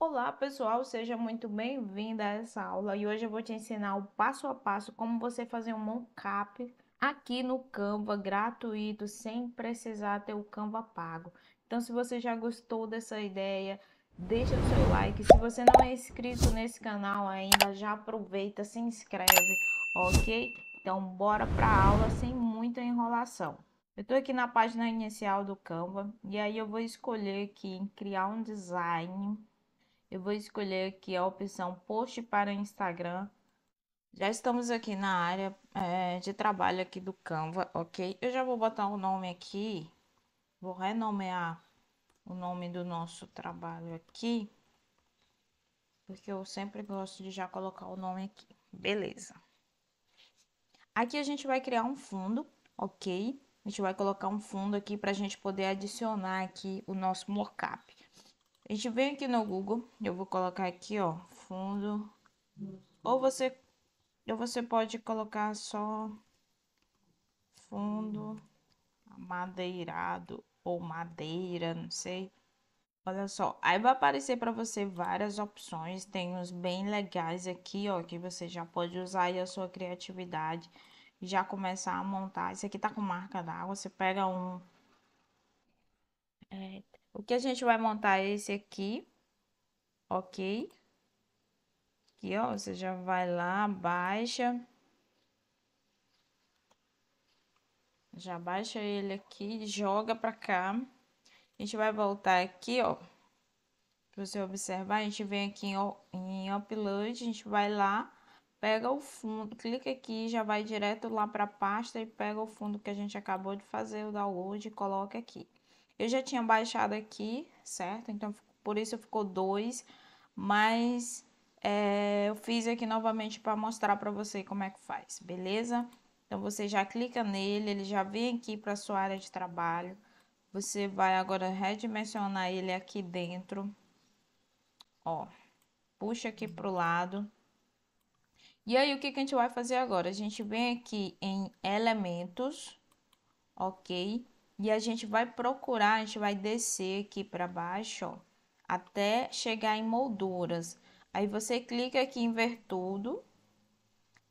Olá pessoal, seja muito bem vindo a essa aula e hoje eu vou te ensinar o passo a passo como você fazer um mockup aqui no Canva gratuito sem precisar ter o Canva pago. Então se você já gostou dessa ideia, deixa o seu like. Se você não é inscrito nesse canal ainda, já aproveita, se inscreve, ok? Então bora para a aula sem muita enrolação. Eu estou aqui na página inicial do Canva e aí eu vou escolher aqui em criar um design eu vou escolher aqui a opção post para Instagram. Já estamos aqui na área é, de trabalho aqui do Canva, ok? Eu já vou botar o um nome aqui, vou renomear o nome do nosso trabalho aqui, porque eu sempre gosto de já colocar o nome aqui. Beleza. Aqui a gente vai criar um fundo, ok? A gente vai colocar um fundo aqui para a gente poder adicionar aqui o nosso mockup. A gente vem aqui no Google, eu vou colocar aqui, ó, fundo. Ou você, ou você pode colocar só fundo madeirado ou madeira, não sei. Olha só, aí vai aparecer para você várias opções, tem uns bem legais aqui, ó, que você já pode usar aí a sua criatividade, já começar a montar. Esse aqui tá com marca d'água, você pega um... É, o que a gente vai montar é esse aqui, ok? Aqui, ó, você já vai lá, baixa. Já baixa ele aqui, joga pra cá. A gente vai voltar aqui, ó. Pra você observar, a gente vem aqui em, em Upload, a gente vai lá, pega o fundo, clica aqui, já vai direto lá pra pasta e pega o fundo que a gente acabou de fazer, o download, e coloca aqui. Eu já tinha baixado aqui, certo? Então, por isso ficou dois, mas é, eu fiz aqui novamente para mostrar para você como é que faz, beleza? Então, você já clica nele, ele já vem aqui para sua área de trabalho. Você vai agora redimensionar ele aqui dentro, ó, puxa aqui pro lado. E aí, o que, que a gente vai fazer agora? A gente vem aqui em elementos, ok? E a gente vai procurar, a gente vai descer aqui para baixo, ó, até chegar em molduras. Aí você clica aqui em ver tudo.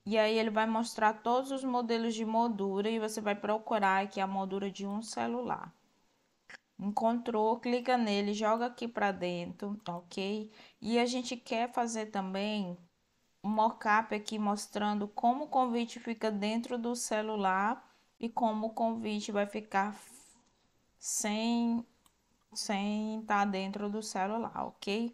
E aí ele vai mostrar todos os modelos de moldura e você vai procurar aqui a moldura de um celular. Encontrou, clica nele, joga aqui para dentro, tá ok? E a gente quer fazer também um mockup aqui mostrando como o convite fica dentro do celular e como o convite vai ficar sem sem estar tá dentro do celular, ok?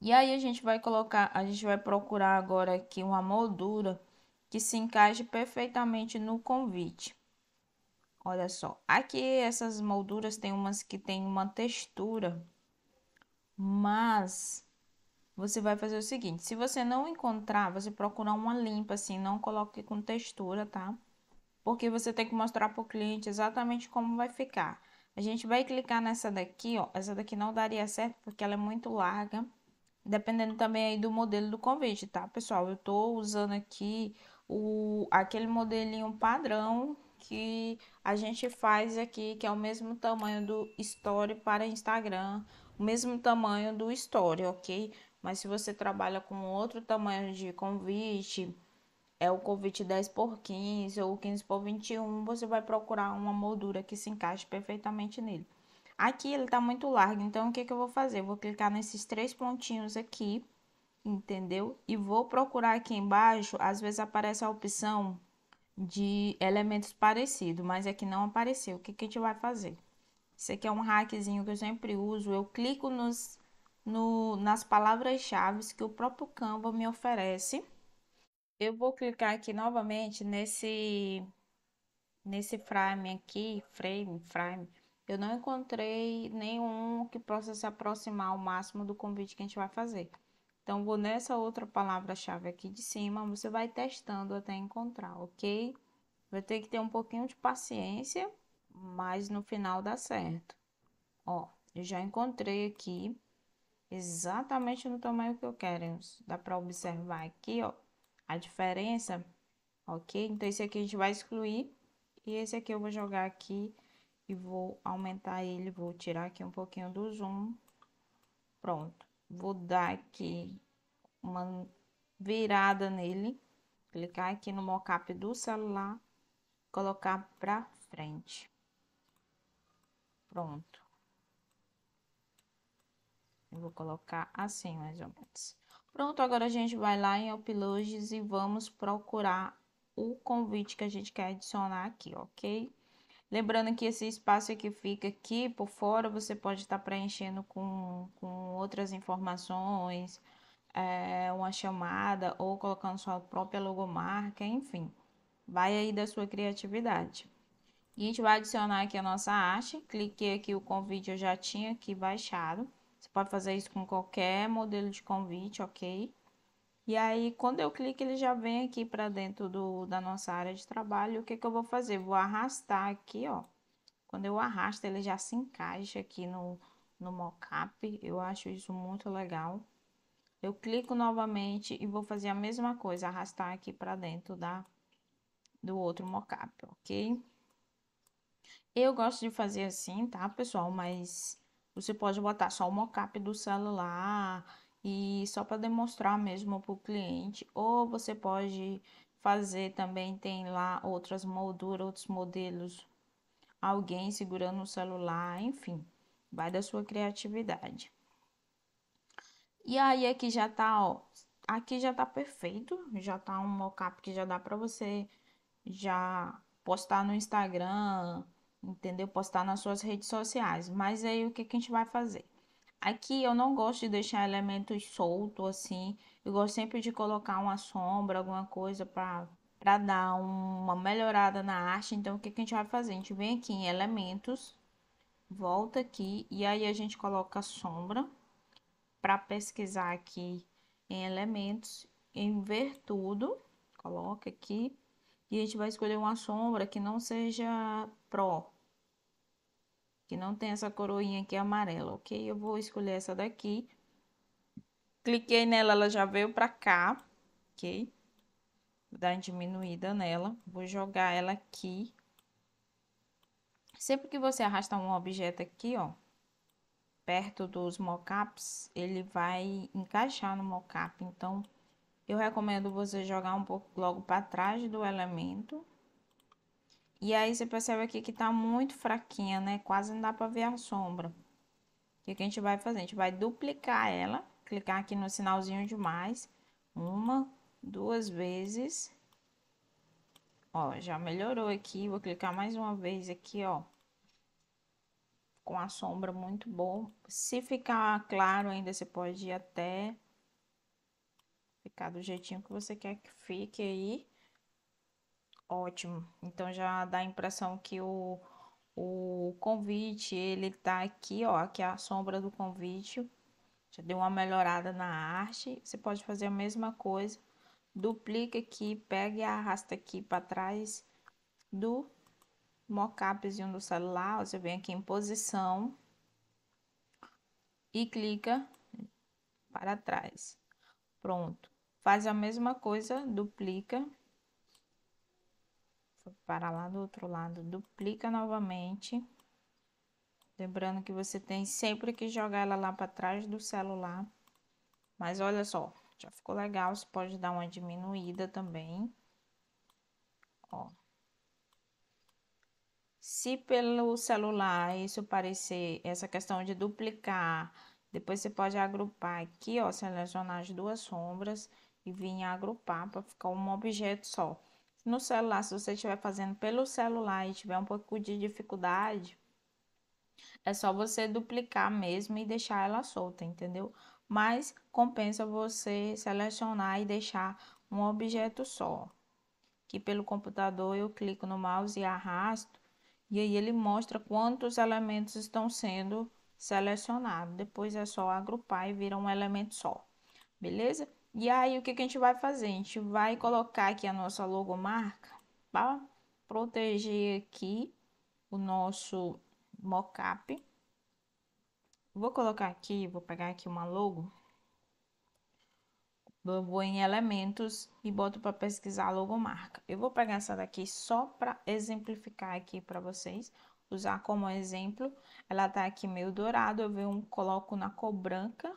E aí a gente vai colocar, a gente vai procurar agora aqui uma moldura que se encaixe perfeitamente no convite. Olha só, aqui essas molduras tem umas que tem uma textura, mas você vai fazer o seguinte, se você não encontrar, você procurar uma limpa assim, não coloque com textura, tá? porque você tem que mostrar para o cliente exatamente como vai ficar. A gente vai clicar nessa daqui, ó, essa daqui não daria certo porque ela é muito larga, dependendo também aí do modelo do convite, tá, pessoal? Eu tô usando aqui o, aquele modelinho padrão que a gente faz aqui, que é o mesmo tamanho do Story para Instagram, o mesmo tamanho do Story, ok? Mas se você trabalha com outro tamanho de convite, é o convite 10 por 15 ou 15 por 21, você vai procurar uma moldura que se encaixe perfeitamente nele. Aqui ele tá muito largo, então o que, que eu vou fazer? Eu vou clicar nesses três pontinhos aqui, entendeu? E vou procurar aqui embaixo, às vezes aparece a opção de elementos parecidos, mas aqui é não apareceu. O que, que a gente vai fazer? Isso aqui é um hackzinho que eu sempre uso, eu clico nos, no, nas palavras-chave que o próprio Canva me oferece eu vou clicar aqui novamente nesse, nesse frame aqui, frame, frame. Eu não encontrei nenhum que possa se aproximar ao máximo do convite que a gente vai fazer. Então, vou nessa outra palavra-chave aqui de cima, você vai testando até encontrar, ok? Vai ter que ter um pouquinho de paciência, mas no final dá certo. Ó, eu já encontrei aqui exatamente no tamanho que eu quero. Dá para observar aqui, ó, a diferença, ok? Então, esse aqui a gente vai excluir e esse aqui eu vou jogar aqui e vou aumentar ele, vou tirar aqui um pouquinho do zoom. Pronto. Vou dar aqui uma virada nele, clicar aqui no mockup do celular, colocar para frente. Pronto. Eu vou colocar assim, mais ou menos. Pronto, agora a gente vai lá em Uploads e vamos procurar o convite que a gente quer adicionar aqui, ok? Lembrando que esse espaço que fica aqui por fora, você pode estar tá preenchendo com, com outras informações, é, uma chamada ou colocando sua própria logomarca, enfim. Vai aí da sua criatividade. E a gente vai adicionar aqui a nossa arte. Cliquei aqui o convite eu já tinha aqui baixado. Você pode fazer isso com qualquer modelo de convite, ok? E aí, quando eu clico, ele já vem aqui para dentro do, da nossa área de trabalho. O que, que eu vou fazer? Vou arrastar aqui, ó. Quando eu arrasto, ele já se encaixa aqui no, no mockup. Eu acho isso muito legal. Eu clico novamente e vou fazer a mesma coisa, arrastar aqui para dentro da, do outro mockup, ok? Eu gosto de fazer assim, tá, pessoal? Mas você pode botar só o mockup do celular e só para demonstrar mesmo para o cliente. Ou você pode fazer também, tem lá outras molduras, outros modelos, alguém segurando o celular, enfim, vai da sua criatividade. E aí aqui já tá, ó, aqui já tá perfeito, já tá um mockup que já dá para você já postar no Instagram, entendeu? Postar nas suas redes sociais. Mas aí o que, que a gente vai fazer? Aqui eu não gosto de deixar elementos soltos assim. Eu gosto sempre de colocar uma sombra, alguma coisa para para dar uma melhorada na arte. Então o que, que a gente vai fazer? A gente vem aqui em elementos, volta aqui e aí a gente coloca sombra para pesquisar aqui em elementos, em ver tudo, coloca aqui e a gente vai escolher uma sombra que não seja pro, que não tem essa coroinha aqui é amarela, ok? Eu vou escolher essa daqui. Cliquei nela, ela já veio pra cá, ok? Vou dar uma diminuída nela, vou jogar ela aqui. Sempre que você arrastar um objeto aqui, ó, perto dos mockups, ele vai encaixar no mockup, então... Eu recomendo você jogar um pouco logo para trás do elemento. E aí você percebe aqui que tá muito fraquinha, né? Quase não dá para ver a sombra. o que a gente vai fazer? A gente vai duplicar ela, clicar aqui no sinalzinho de mais, uma, duas vezes. Ó, já melhorou aqui, vou clicar mais uma vez aqui, ó. Com a sombra muito boa. Se ficar claro ainda, você pode ir até Ficar do jeitinho que você quer que fique aí. Ótimo. Então, já dá a impressão que o, o convite, ele tá aqui, ó. Aqui é a sombra do convite. Já deu uma melhorada na arte. Você pode fazer a mesma coisa. Duplica aqui, pega e arrasta aqui para trás do mockupzinho do celular. você vem aqui em posição e clica para trás. Pronto. Faz a mesma coisa, duplica. Para lá do outro lado, duplica novamente. Lembrando que você tem sempre que jogar ela lá para trás do celular. Mas olha só, já ficou legal, você pode dar uma diminuída também. Ó. Se pelo celular isso parecer, essa questão de duplicar, depois você pode agrupar aqui, ó, selecionar as duas sombras e vinha agrupar para ficar um objeto só. No celular, se você estiver fazendo pelo celular e tiver um pouco de dificuldade, é só você duplicar mesmo e deixar ela solta, entendeu? Mas compensa você selecionar e deixar um objeto só. Que pelo computador eu clico no mouse e arrasto, e aí ele mostra quantos elementos estão sendo selecionados. Depois é só agrupar e vira um elemento só. Beleza? E aí, o que, que a gente vai fazer? A gente vai colocar aqui a nossa logomarca para proteger aqui o nosso mockup. Vou colocar aqui, vou pegar aqui uma logo. vou em elementos e boto para pesquisar a logomarca. Eu vou pegar essa daqui só para exemplificar aqui para vocês, usar como exemplo. Ela tá aqui meio dourado, eu venho, coloco na cor branca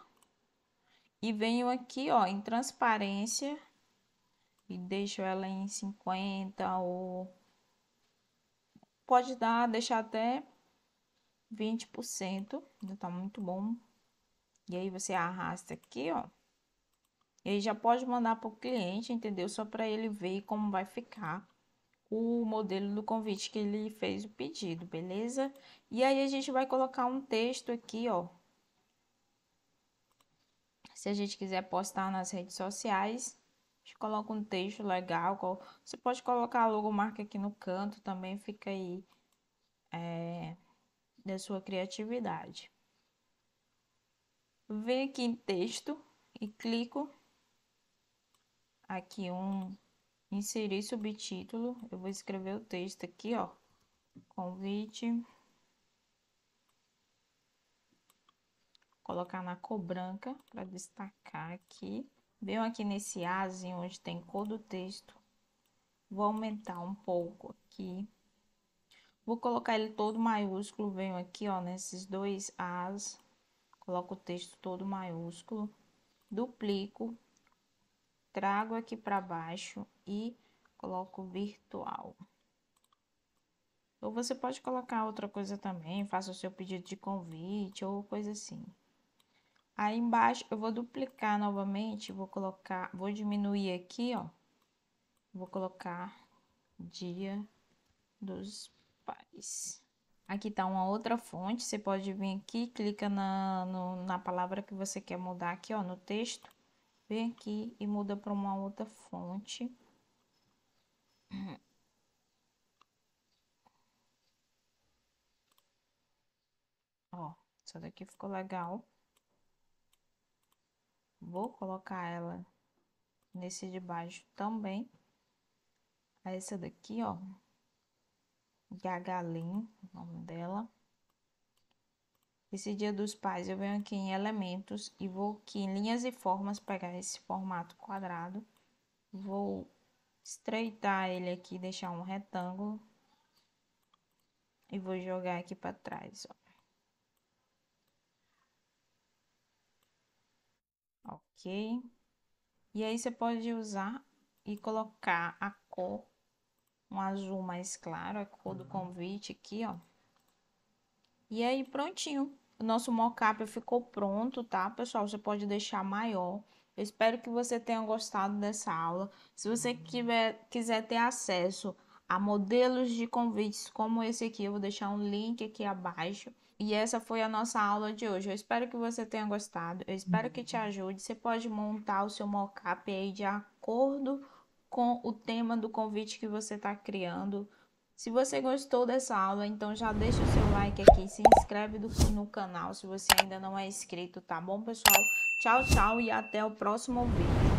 e venho aqui, ó, em transparência e deixo ela em 50 ou pode dar, deixar até 20%, já tá muito bom. E aí você arrasta aqui, ó. E aí já pode mandar para o cliente, entendeu? Só para ele ver como vai ficar o modelo do convite que ele fez o pedido, beleza? E aí a gente vai colocar um texto aqui, ó, se a gente quiser postar nas redes sociais, a gente coloca um texto legal. Você pode colocar a logomarca aqui no canto também, fica aí é, da sua criatividade. Venho aqui em texto e clico aqui um inserir subtítulo. Eu vou escrever o texto aqui, ó. Convite. colocar na cor branca para destacar aqui. Venho aqui nesse azinho onde tem cor do texto, vou aumentar um pouco aqui. Vou colocar ele todo maiúsculo, venho aqui, ó, nesses dois as, coloco o texto todo maiúsculo, duplico, trago aqui para baixo e coloco virtual. Ou você pode colocar outra coisa também, faça o seu pedido de convite ou coisa assim. Aí embaixo eu vou duplicar novamente, vou colocar, vou diminuir aqui, ó. Vou colocar dia dos pais. Aqui tá uma outra fonte, você pode vir aqui, clica na, no, na palavra que você quer mudar aqui, ó, no texto. Vem aqui e muda para uma outra fonte. Ó, essa daqui ficou legal. Vou colocar ela nesse de baixo também. Essa daqui, ó. Gagalin, o nome dela. Esse dia dos pais eu venho aqui em elementos e vou aqui em linhas e formas pegar esse formato quadrado. Vou estreitar ele aqui, deixar um retângulo. E vou jogar aqui para trás, ó. ok? E aí você pode usar e colocar a cor, um azul mais claro, a cor do uhum. convite aqui, ó. E aí prontinho, o nosso mockup ficou pronto, tá, pessoal? Você pode deixar maior. Eu espero que você tenha gostado dessa aula. Se você uhum. tiver, quiser ter acesso a modelos de convites como esse aqui. Eu vou deixar um link aqui abaixo. E essa foi a nossa aula de hoje. Eu espero que você tenha gostado. Eu espero que te ajude. Você pode montar o seu mockup aí de acordo com o tema do convite que você está criando. Se você gostou dessa aula, então já deixa o seu like aqui, se inscreve no canal se você ainda não é inscrito, tá bom, pessoal? Tchau, tchau e até o próximo vídeo.